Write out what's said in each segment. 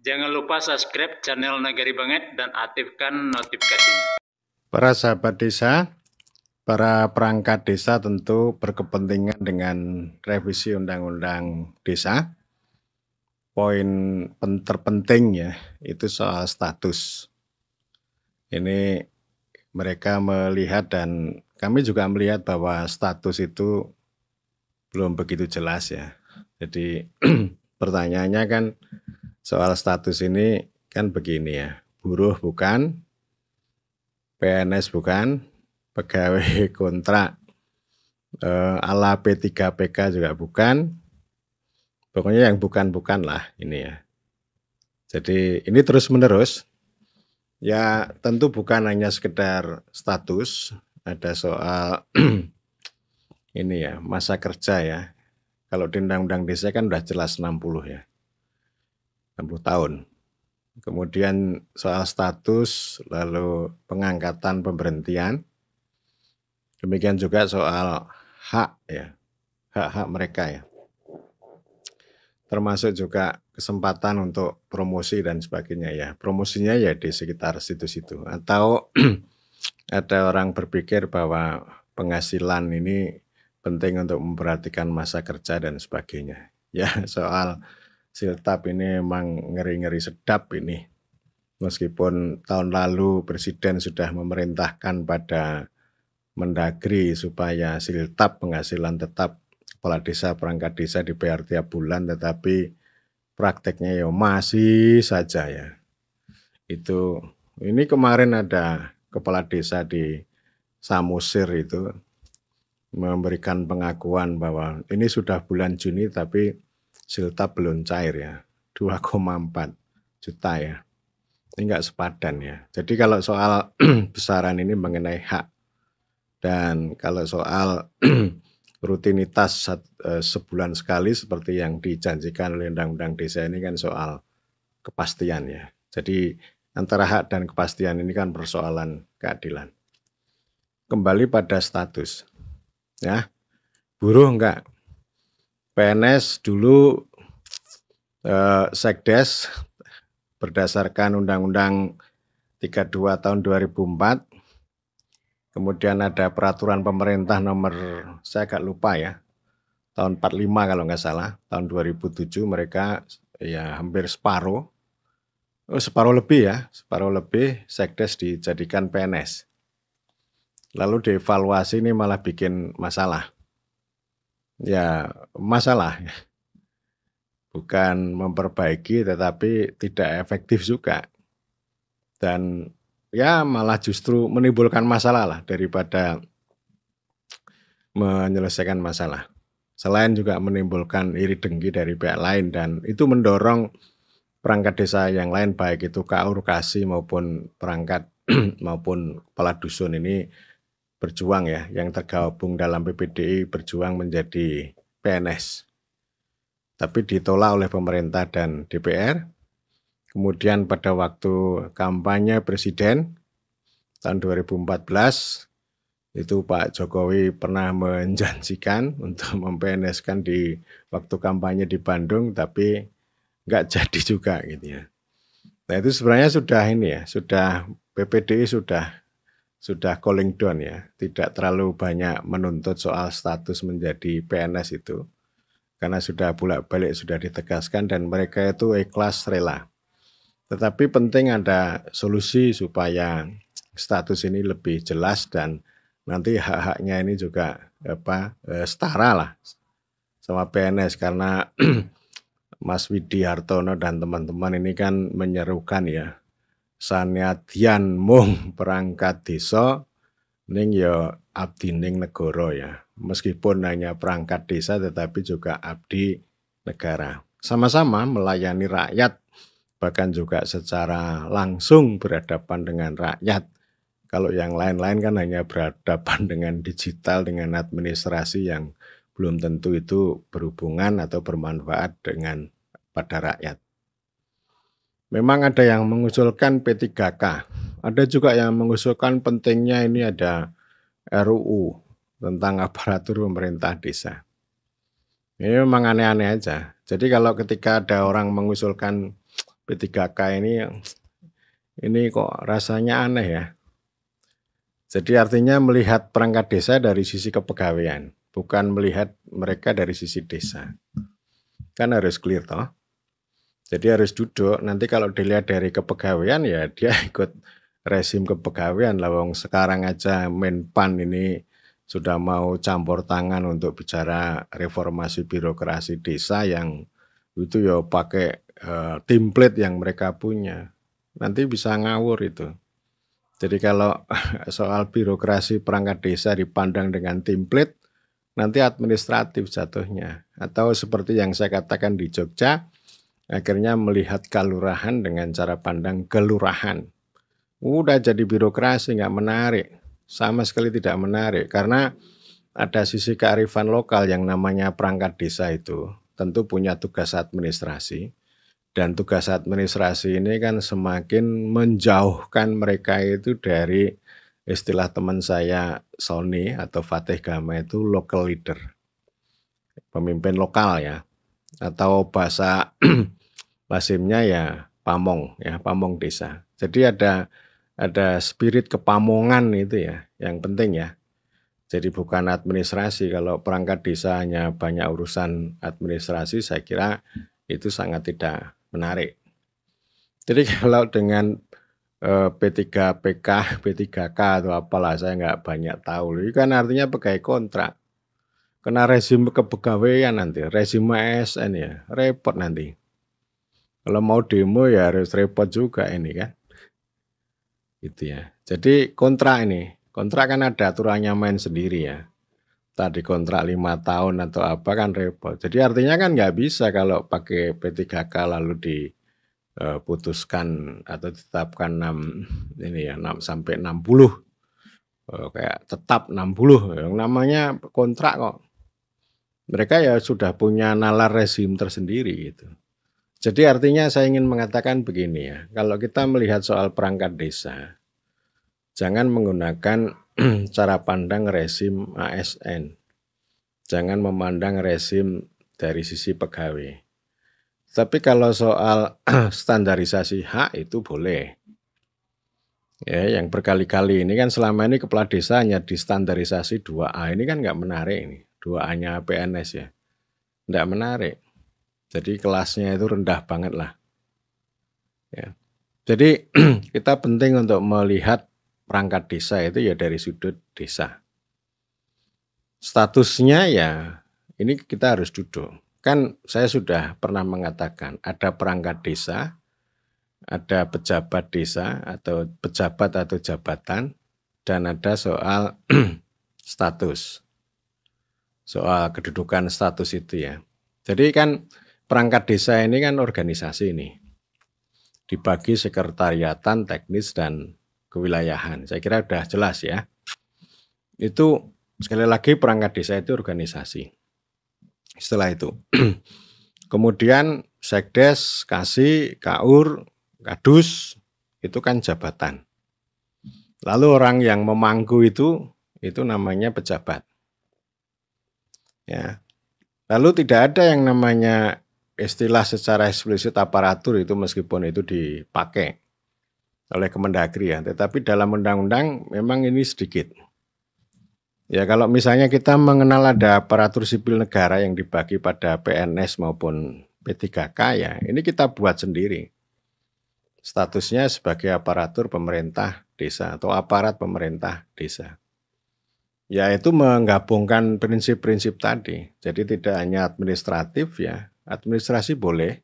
Jangan lupa subscribe channel Nagari Banget dan aktifkan notifikasinya. Para sahabat desa, para perangkat desa tentu berkepentingan dengan revisi Undang-Undang Desa. Poin terpenting ya, itu soal status. Ini mereka melihat dan kami juga melihat bahwa status itu belum begitu jelas ya. Jadi pertanyaannya kan soal status ini kan begini ya, buruh bukan, PNS bukan, pegawai kontrak e, ala P3PK juga bukan, pokoknya yang bukan-bukan lah ini ya. Jadi ini terus menerus, ya tentu bukan hanya sekedar status, ada soal ini ya masa kerja ya. Kalau di undang-undang desa kan udah jelas 60 ya. 60 tahun. Kemudian soal status, lalu pengangkatan pemberhentian. Demikian juga soal hak ya, hak-hak mereka ya. Termasuk juga kesempatan untuk promosi dan sebagainya ya. Promosinya ya di sekitar situ-situ. Atau ada orang berpikir bahwa penghasilan ini penting untuk memperhatikan masa kerja dan sebagainya. Ya soal siltap ini memang ngeri-ngeri sedap ini. Meskipun tahun lalu Presiden sudah memerintahkan pada Mendagri supaya siltap penghasilan tetap kepala desa perangkat desa dibayar tiap bulan tetapi prakteknya ya masih saja ya. Itu ini kemarin ada kepala desa di Samusir itu memberikan pengakuan bahwa ini sudah bulan Juni tapi silta belum cair ya 2,4 juta ya ini nggak sepadan ya jadi kalau soal besaran ini mengenai hak dan kalau soal rutinitas eh, sebulan sekali seperti yang dijanjikan oleh undang-undang desa ini kan soal kepastian ya jadi antara hak dan kepastian ini kan persoalan keadilan kembali pada status ya buruh enggak PNS dulu eh, Sekdes berdasarkan Undang-Undang 32 tahun 2004. Kemudian ada peraturan pemerintah nomor saya agak lupa ya. Tahun 45 kalau nggak salah, tahun 2007 mereka ya hampir separuh. Oh, separuh lebih ya, separuh lebih Sekdes dijadikan PNS. Lalu dievaluasi ini malah bikin masalah ya masalah. Bukan memperbaiki tetapi tidak efektif juga. Dan ya malah justru menimbulkan masalah lah daripada menyelesaikan masalah. Selain juga menimbulkan iri dengki dari pihak lain dan itu mendorong perangkat desa yang lain baik itu KAUR, maupun perangkat maupun kepala dusun ini berjuang ya, yang tergabung dalam PPDI berjuang menjadi PNS. Tapi ditolak oleh pemerintah dan DPR. Kemudian pada waktu kampanye presiden tahun 2014 itu Pak Jokowi pernah menjanjikan untuk mempeneskan di waktu kampanye di Bandung tapi nggak jadi juga gitu ya. Nah itu sebenarnya sudah ini ya, sudah PPDI sudah sudah calling down ya, tidak terlalu banyak menuntut soal status menjadi PNS itu. Karena sudah bolak-balik sudah ditegaskan dan mereka itu ikhlas rela. Tetapi penting ada solusi supaya status ini lebih jelas dan nanti hak-haknya ini juga apa e, setara lah sama PNS karena Mas Widi Hartono dan teman-teman ini kan menyerukan ya sanadyan mung perangkat desa ning ya ning negara ya. Meskipun hanya perangkat desa tetapi juga abdi negara. Sama-sama melayani rakyat bahkan juga secara langsung berhadapan dengan rakyat. Kalau yang lain-lain kan hanya berhadapan dengan digital, dengan administrasi yang belum tentu itu berhubungan atau bermanfaat dengan pada rakyat. Memang ada yang mengusulkan P3K, ada juga yang mengusulkan pentingnya ini ada RUU tentang aparatur pemerintah desa. Ini memang aneh-aneh aja. Jadi kalau ketika ada orang mengusulkan P3K ini, ini kok rasanya aneh ya. Jadi artinya melihat perangkat desa dari sisi kepegawaian, bukan melihat mereka dari sisi desa. Kan harus clear toh. Jadi harus duduk. Nanti kalau dilihat dari kepegawaian ya dia ikut rezim kepegawaian lah. Wong sekarang aja Menpan ini sudah mau campur tangan untuk bicara reformasi birokrasi desa yang itu ya pakai uh, template yang mereka punya. Nanti bisa ngawur itu. Jadi kalau soal birokrasi perangkat desa dipandang dengan template, nanti administratif jatuhnya. Atau seperti yang saya katakan di Jogja, Akhirnya melihat kelurahan dengan cara pandang kelurahan. Udah jadi birokrasi nggak menarik, sama sekali tidak menarik karena ada sisi kearifan lokal yang namanya perangkat desa itu tentu punya tugas administrasi dan tugas administrasi ini kan semakin menjauhkan mereka itu dari istilah teman saya Sony atau Fatih Gama itu local leader pemimpin lokal ya atau bahasa basimnya ya pamong ya, pamong desa. Jadi ada ada spirit kepamongan itu ya, yang penting ya. Jadi bukan administrasi. Kalau perangkat desa hanya banyak urusan administrasi, saya kira itu sangat tidak menarik. Jadi kalau dengan eh, P3PK, P3K atau apalah saya nggak banyak tahu. Itu kan artinya pegawai kontrak. Kena rezim kepegawaian nanti, rezim ASN ya, repot nanti. Kalau mau demo ya harus repot juga ini kan. Gitu ya. Jadi kontrak ini, kontrak kan ada aturannya main sendiri ya. Tadi kontrak lima tahun atau apa kan repot. Jadi artinya kan nggak bisa kalau pakai P3K lalu di eh, putuskan atau ditetapkan 6 ini ya 6 sampai 60 eh, kayak tetap 60 yang namanya kontrak kok mereka ya sudah punya nalar rezim tersendiri gitu. Jadi artinya saya ingin mengatakan begini ya, kalau kita melihat soal perangkat desa, jangan menggunakan cara pandang resim ASN. Jangan memandang resim dari sisi pegawai. Tapi kalau soal standarisasi hak itu boleh. Ya, yang berkali-kali ini kan selama ini kepala desa hanya di standarisasi 2A. Ini kan nggak menarik ini. 2A-nya PNS ya. Nggak menarik. Jadi kelasnya itu rendah banget lah. Ya. Jadi kita penting untuk melihat perangkat desa itu ya dari sudut desa. Statusnya ya ini kita harus duduk. Kan saya sudah pernah mengatakan ada perangkat desa, ada pejabat desa atau pejabat atau jabatan, dan ada soal status. Soal kedudukan status itu ya. Jadi kan perangkat desa ini kan organisasi ini dibagi sekretariatan teknis dan kewilayahan. Saya kira sudah jelas ya. Itu sekali lagi perangkat desa itu organisasi. Setelah itu, kemudian sekdes, kasih, kaur, kadus itu kan jabatan. Lalu orang yang memangku itu itu namanya pejabat. Ya. Lalu tidak ada yang namanya istilah secara eksplisit aparatur itu meskipun itu dipakai oleh Kemendagri ya, tetapi dalam undang-undang memang ini sedikit. Ya kalau misalnya kita mengenal ada aparatur sipil negara yang dibagi pada PNS maupun P3K ya, ini kita buat sendiri. Statusnya sebagai aparatur pemerintah desa atau aparat pemerintah desa. Yaitu menggabungkan prinsip-prinsip tadi. Jadi tidak hanya administratif ya, administrasi boleh,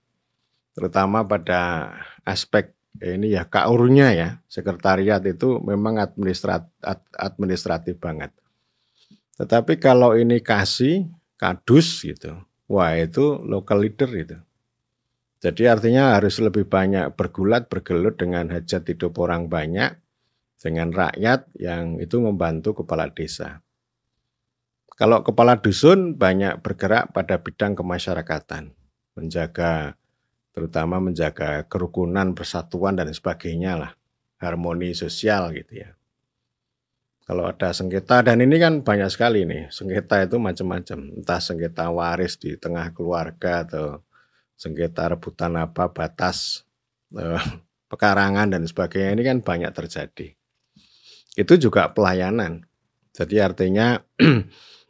terutama pada aspek eh, ini ya kaurnya ya, sekretariat itu memang administrat, administratif banget. Tetapi kalau ini kasih, kadus gitu, wah itu local leader itu. Jadi artinya harus lebih banyak bergulat, bergelut dengan hajat hidup orang banyak, dengan rakyat yang itu membantu kepala desa. Kalau kepala dusun banyak bergerak pada bidang kemasyarakatan, menjaga terutama menjaga kerukunan, persatuan dan sebagainya lah, harmoni sosial gitu ya. Kalau ada sengketa dan ini kan banyak sekali nih, sengketa itu macam-macam, entah sengketa waris di tengah keluarga atau sengketa rebutan apa batas eh, pekarangan dan sebagainya ini kan banyak terjadi. Itu juga pelayanan. Jadi artinya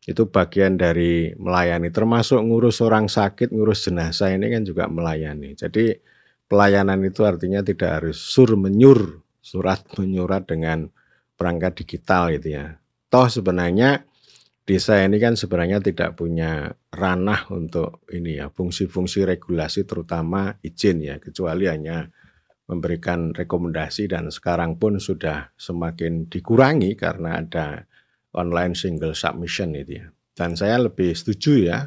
itu bagian dari melayani termasuk ngurus orang sakit ngurus jenazah ini kan juga melayani jadi pelayanan itu artinya tidak harus sur menyur surat menyurat dengan perangkat digital gitu ya toh sebenarnya desa ini kan sebenarnya tidak punya ranah untuk ini ya fungsi-fungsi regulasi terutama izin ya kecuali hanya memberikan rekomendasi dan sekarang pun sudah semakin dikurangi karena ada online single submission itu ya. Dan saya lebih setuju ya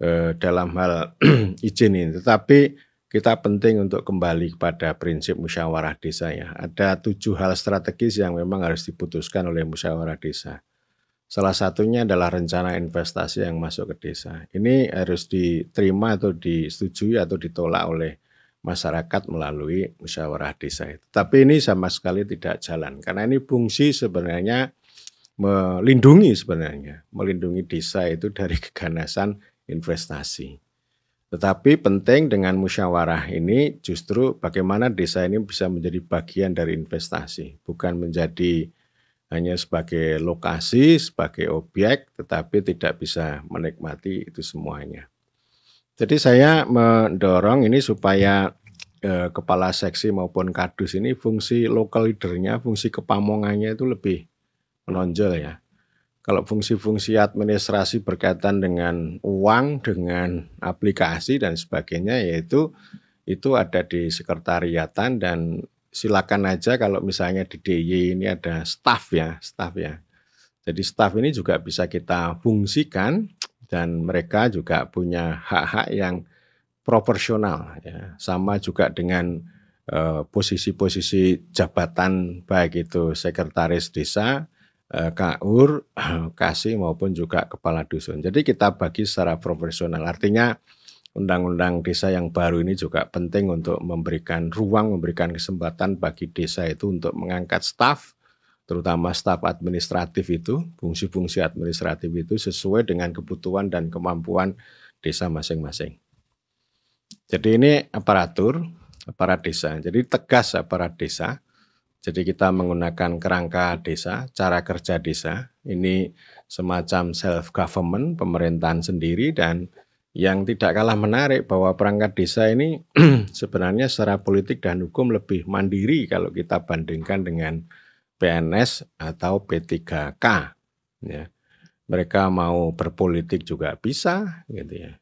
eh, dalam hal izin ini. Tetapi kita penting untuk kembali kepada prinsip musyawarah desa ya. Ada tujuh hal strategis yang memang harus diputuskan oleh musyawarah desa. Salah satunya adalah rencana investasi yang masuk ke desa. Ini harus diterima atau disetujui atau ditolak oleh masyarakat melalui musyawarah desa itu. Tapi ini sama sekali tidak jalan karena ini fungsi sebenarnya melindungi sebenarnya, melindungi desa itu dari keganasan investasi. Tetapi penting dengan musyawarah ini justru bagaimana desa ini bisa menjadi bagian dari investasi, bukan menjadi hanya sebagai lokasi, sebagai objek, tetapi tidak bisa menikmati itu semuanya. Jadi saya mendorong ini supaya eh, kepala seksi maupun kadus ini fungsi local leadernya, fungsi kepamongannya itu lebih menonjol ya. Kalau fungsi-fungsi administrasi berkaitan dengan uang, dengan aplikasi dan sebagainya yaitu itu ada di sekretariatan dan silakan aja kalau misalnya di DIY ini ada staff ya, staff ya. Jadi staff ini juga bisa kita fungsikan dan mereka juga punya hak-hak yang proporsional ya. Sama juga dengan eh, posisi-posisi jabatan baik itu sekretaris desa, Eh, kaur, kasih maupun juga kepala dusun. Jadi kita bagi secara profesional. Artinya undang-undang desa yang baru ini juga penting untuk memberikan ruang, memberikan kesempatan bagi desa itu untuk mengangkat staf, terutama staf administratif itu, fungsi-fungsi administratif itu sesuai dengan kebutuhan dan kemampuan desa masing-masing. Jadi ini aparatur, aparat desa. Jadi tegas aparat desa jadi kita menggunakan kerangka desa, cara kerja desa. Ini semacam self government, pemerintahan sendiri dan yang tidak kalah menarik bahwa perangkat desa ini sebenarnya secara politik dan hukum lebih mandiri kalau kita bandingkan dengan PNS atau P3K ya. Mereka mau berpolitik juga bisa gitu ya.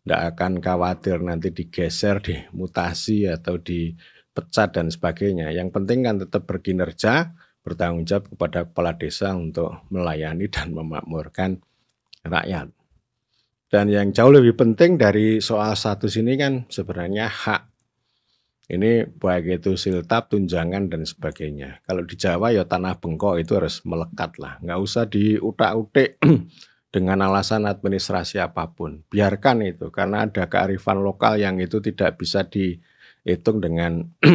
Tidak akan khawatir nanti digeser, dimutasi atau di pecat dan sebagainya. Yang penting kan tetap berkinerja, bertanggung jawab kepada kepala desa untuk melayani dan memakmurkan rakyat. Dan yang jauh lebih penting dari soal satu sini kan sebenarnya hak. Ini baik itu siltap, tunjangan, dan sebagainya. Kalau di Jawa ya tanah bengkok itu harus melekat lah. Nggak usah diutak-utik dengan alasan administrasi apapun. Biarkan itu, karena ada kearifan lokal yang itu tidak bisa di hitung dengan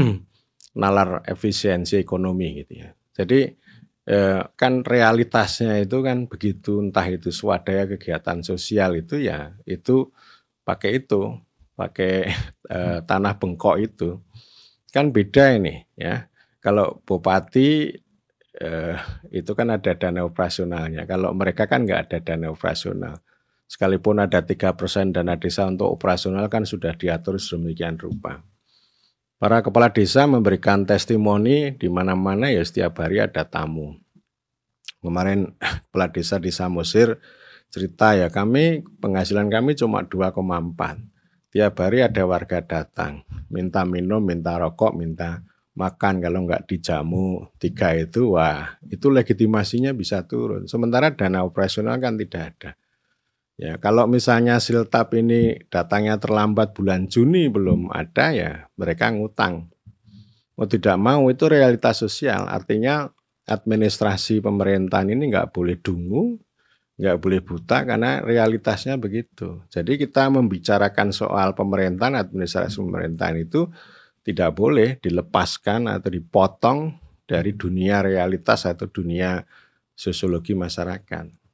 nalar efisiensi ekonomi gitu ya. Jadi eh, kan realitasnya itu kan begitu entah itu swadaya kegiatan sosial itu ya itu pakai itu pakai eh, tanah bengkok itu kan beda ini ya. Kalau bupati eh, itu kan ada dana operasionalnya. Kalau mereka kan nggak ada dana operasional sekalipun ada tiga persen dana desa untuk operasional kan sudah diatur sedemikian rupa. Para kepala desa memberikan testimoni di mana-mana ya setiap hari ada tamu. Kemarin kepala desa di Samosir cerita ya kami penghasilan kami cuma 2,4. Tiap hari ada warga datang, minta minum, minta rokok, minta makan kalau nggak dijamu tiga itu wah itu legitimasinya bisa turun sementara dana operasional kan tidak ada Ya, kalau misalnya siltap ini datangnya terlambat bulan Juni belum ada ya, mereka ngutang. Mau tidak mau itu realitas sosial, artinya administrasi pemerintahan ini nggak boleh dungu, nggak boleh buta karena realitasnya begitu. Jadi kita membicarakan soal pemerintahan, administrasi pemerintahan itu tidak boleh dilepaskan atau dipotong dari dunia realitas atau dunia sosiologi masyarakat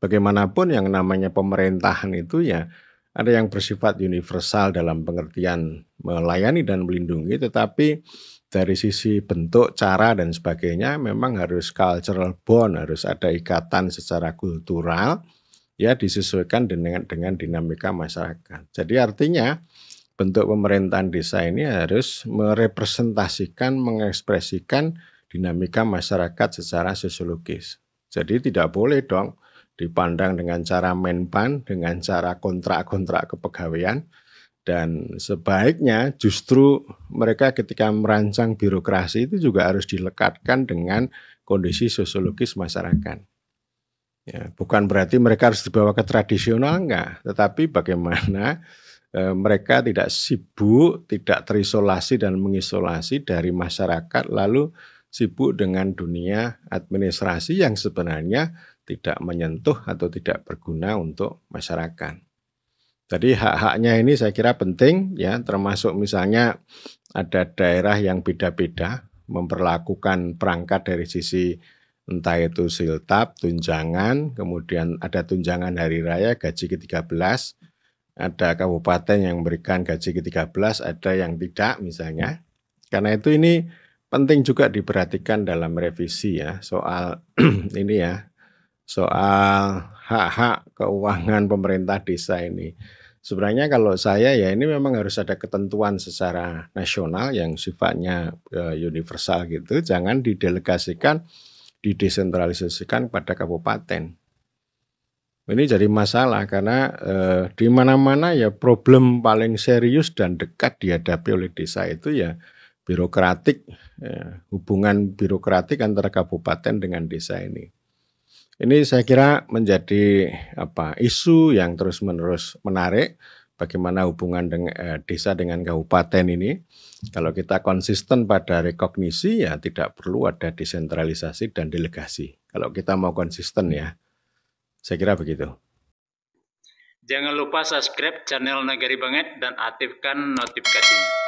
bagaimanapun yang namanya pemerintahan itu ya ada yang bersifat universal dalam pengertian melayani dan melindungi, tetapi dari sisi bentuk, cara, dan sebagainya memang harus cultural bond, harus ada ikatan secara kultural, ya disesuaikan dengan, dengan dinamika masyarakat. Jadi artinya bentuk pemerintahan desa ini harus merepresentasikan, mengekspresikan dinamika masyarakat secara sosiologis. Jadi tidak boleh dong dipandang dengan cara menpan, dengan cara kontrak-kontrak kepegawaian, dan sebaiknya justru mereka ketika merancang birokrasi itu juga harus dilekatkan dengan kondisi sosiologis masyarakat. Ya, bukan berarti mereka harus dibawa ke tradisional enggak, tetapi bagaimana e, mereka tidak sibuk, tidak terisolasi dan mengisolasi dari masyarakat lalu sibuk dengan dunia administrasi yang sebenarnya tidak menyentuh atau tidak berguna untuk masyarakat. Jadi hak-haknya ini saya kira penting ya termasuk misalnya ada daerah yang beda-beda memperlakukan perangkat dari sisi entah itu siltab, tunjangan, kemudian ada tunjangan hari raya gaji ke-13, ada kabupaten yang memberikan gaji ke-13, ada yang tidak misalnya. Karena itu ini penting juga diperhatikan dalam revisi ya soal ini ya soal hak-hak keuangan pemerintah desa ini. Sebenarnya kalau saya ya ini memang harus ada ketentuan secara nasional yang sifatnya eh, universal gitu, jangan didelegasikan, didesentralisasikan pada kabupaten. Ini jadi masalah karena eh, di mana-mana ya problem paling serius dan dekat dihadapi oleh desa itu ya birokratik, ya, hubungan birokratik antara kabupaten dengan desa ini ini saya kira menjadi apa isu yang terus-menerus menarik bagaimana hubungan dengan, eh, desa dengan kabupaten ini. Kalau kita konsisten pada rekognisi ya tidak perlu ada desentralisasi dan delegasi. Kalau kita mau konsisten ya. Saya kira begitu. Jangan lupa subscribe channel Nagari Banget dan aktifkan notifikasinya.